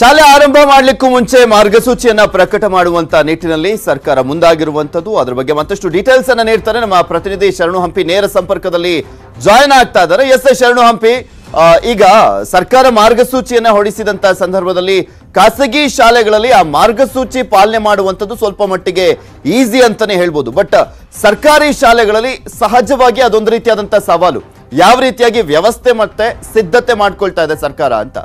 ಶಾಲೆ ಆರಂಭ ಮಾಡಲಿಕ್ಕೂ ಮುಂಚೆ ಮಾರ್ಗಸೂಚಿಯನ್ನ ಪ್ರಕಟ ಮಾಡುವಂತ ನಿಟ್ಟಿನಲ್ಲಿ ಸರ್ಕಾರ ಮುಂದಾಗಿರುವಂತದ್ದು ಅದರ ಬಗ್ಗೆ ಮತ್ತಷ್ಟು ಡೀಟೇಲ್ಸ್ ಅನ್ನ ನೀಡ್ತಾರೆ ನಮ್ಮ ಪ್ರತಿನಿಧಿ ಶರಣು ಹಂಪಿ ನೇರ ಸಂಪರ್ಕದಲ್ಲಿ ಜಾಯಿನ್ ಆಗ್ತಾ ಇದ್ದಾರೆ ಎಸ್ ಶರಣು ಹಂಪಿ ಈಗ ಸರ್ಕಾರ ಮಾರ್ಗಸೂಚಿಯನ್ನ ಹೊಡಿಸಿದಂತ ಸಂದರ್ಭದಲ್ಲಿ ಖಾಸಗಿ ಶಾಲೆಗಳಲ್ಲಿ ಆ ಮಾರ್ಗಸೂಚಿ ಪಾಲನೆ ಮಾಡುವಂಥದ್ದು ಸ್ವಲ್ಪ ಮಟ್ಟಿಗೆ ಈಸಿ ಅಂತಾನೆ ಹೇಳ್ಬೋದು ಬಟ್ ಸರ್ಕಾರಿ ಶಾಲೆಗಳಲ್ಲಿ ಸಹಜವಾಗಿ ಅದೊಂದು ರೀತಿಯಾದಂತಹ ಸವಾಲು ಯಾವ ರೀತಿಯಾಗಿ ವ್ಯವಸ್ಥೆ ಮತ್ತೆ ಸಿದ್ಧತೆ ಮಾಡ್ಕೊಳ್ತಾ ಇದೆ ಸರ್ಕಾರ ಅಂತ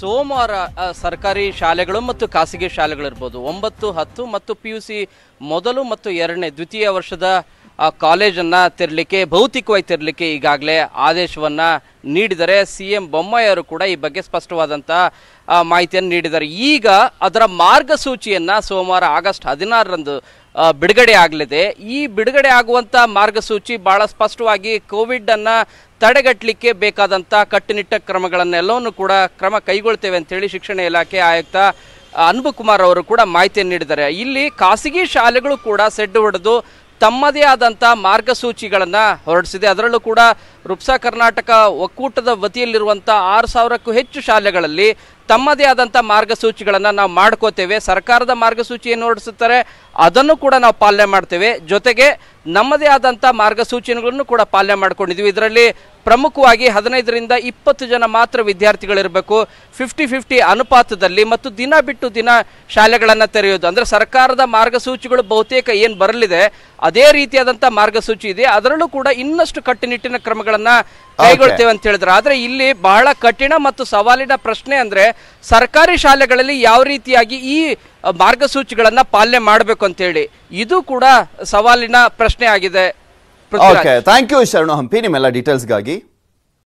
ಸೋಮವಾರ ಸರ್ಕಾರಿ ಶಾಲೆಗಳು ಮತ್ತು ಖಾಸಗಿ ಶಾಲೆಗಳಿರ್ಬೋದು ಒಂಬತ್ತು ಹತ್ತು ಮತ್ತು ಪಿ ಯು ಸಿ ಮೊದಲು ಮತ್ತು ಎರಡನೇ ದ್ವಿತೀಯ ವರ್ಷದ ಕಾಲೇಜನ್ನು ತೆರಲಿಕ್ಕೆ ಭೌತಿಕವಾಗಿ ತೆರಲಿಕ್ಕೆ ಈಗಾಗಲೇ ಆದೇಶವನ್ನು ನೀಡಿದರೆ ಸಿ ಎಂ ಬೊಮ್ಮಾಯಿಯವರು ಕೂಡ ಈ ಬಗ್ಗೆ ಸ್ಪಷ್ಟವಾದಂಥ ಮಾಹಿತಿಯನ್ನು ನೀಡಿದ್ದಾರೆ ಈಗ ಅದರ ಮಾರ್ಗಸೂಚಿಯನ್ನು ಸೋಮವಾರ ಆಗಸ್ಟ್ ಹದಿನಾರರಂದು ಬಿಡುಗಡೆ ಆಗಲಿದೆ ಈ ಬಿಡುಗಡೆ ಆಗುವಂಥ ಮಾರ್ಗಸೂಚಿ ಭಾಳ ಸ್ಪಷ್ಟವಾಗಿ ಕೋವಿಡನ್ನು ತಡೆಗಟ್ಟಲಿಕ್ಕೆ ಬೇಕಾದಂಥ ಕಟ್ಟುನಿಟ್ಟ ಕ್ರಮಗಳನ್ನೆಲ್ಲವನ್ನು ಕೂಡ ಕ್ರಮ ಕೈಗೊಳ್ತೇವೆ ಅಂತೇಳಿ ಶಿಕ್ಷಣ ಇಲಾಖೆ ಆಯುಕ್ತ ಅನ್ಬು ಕುಮಾರ್ ಅವರು ಕೂಡ ಮಾಹಿತಿಯನ್ನು ನೀಡಿದ್ದಾರೆ ಇಲ್ಲಿ ಖಾಸಗಿ ಶಾಲೆಗಳು ಕೂಡ ಸೆಡ್ಡು ಹೊಡೆದು ತಮ್ಮದೇ ಆದಂಥ ಮಾರ್ಗಸೂಚಿಗಳನ್ನು ಹೊರಡಿಸಿದೆ ಅದರಲ್ಲೂ ಕೂಡ ರುಪ್ಸಾ ಕರ್ನಾಟಕ ಒಕ್ಕೂಟದ ವತಿಯಲ್ಲಿರುವಂಥ ಆರು ಸಾವಿರಕ್ಕೂ ಹೆಚ್ಚು ಶಾಲೆಗಳಲ್ಲಿ ತಮ್ಮದೇ ಆದಂಥ ಮಾರ್ಗಸೂಚಿಗಳನ್ನು ನಾವು ಮಾಡ್ಕೋತೇವೆ ಸರ್ಕಾರದ ಮಾರ್ಗಸೂಚಿ ಏನು ಹೊರಡಿಸುತ್ತಾರೆ ಅದನ್ನು ಕೂಡ ನಾವು ಪಾಲನೆ ಮಾಡ್ತೇವೆ ಜೊತೆಗೆ ನಮ್ಮದೇ ಆದಂಥ ಮಾರ್ಗಸೂಚಿಗಳನ್ನು ಕೂಡ ಪಾಲನೆ ಮಾಡ್ಕೊಂಡಿದ್ವಿ ಇದರಲ್ಲಿ ಪ್ರಮುಖವಾಗಿ ಹದಿನೈದರಿಂದ ಇಪ್ಪತ್ತು ಜನ ಮಾತ್ರ ವಿದ್ಯಾರ್ಥಿಗಳಿರಬೇಕು ಫಿಫ್ಟಿ ಫಿಫ್ಟಿ ಅನುಪಾತದಲ್ಲಿ ಮತ್ತು ದಿನ ಬಿಟ್ಟು ದಿನ ಶಾಲೆಗಳನ್ನು ತೆರೆಯೋದು ಅಂದರೆ ಸರ್ಕಾರದ ಮಾರ್ಗಸೂಚಿಗಳು ಬಹುತೇಕ ಏನು ಬರಲಿದೆ ಅದೇ ರೀತಿಯಾದಂಥ ಮಾರ್ಗಸೂಚಿ ಇದೆ ಅದರಲ್ಲೂ ಕೂಡ ಇನ್ನಷ್ಟು ಕಟ್ಟುನಿಟ್ಟಿನ ಕ್ರಮಗಳನ್ನು ಕೈಗೊಳ್ತೇವೆ ಅಂತ ಹೇಳಿದ್ರು ಆದ್ರೆ ಇಲ್ಲಿ ಬಹಳ ಕಠಿಣ ಮತ್ತು ಸವಾಲಿನ ಪ್ರಶ್ನೆ ಅಂದ್ರೆ ಸರ್ಕಾರಿ ಶಾಲೆಗಳಲ್ಲಿ ಯಾವ ರೀತಿಯಾಗಿ ಈ ಮಾರ್ಗಸೂಚಿಗಳನ್ನ ಪಾಲನೆ ಮಾಡಬೇಕು ಅಂತ ಹೇಳಿ ಇದು ಕೂಡ ಸವಾಲಿನ ಪ್ರಶ್ನೆ ಆಗಿದೆ ಥ್ಯಾಂಕ್ ಯು ಶರಣು ಹಂಪಿ ನಿಮ್ಮೆಲ್ಲ ಡೀಟೇಲ್ಸ್ಗಾಗಿ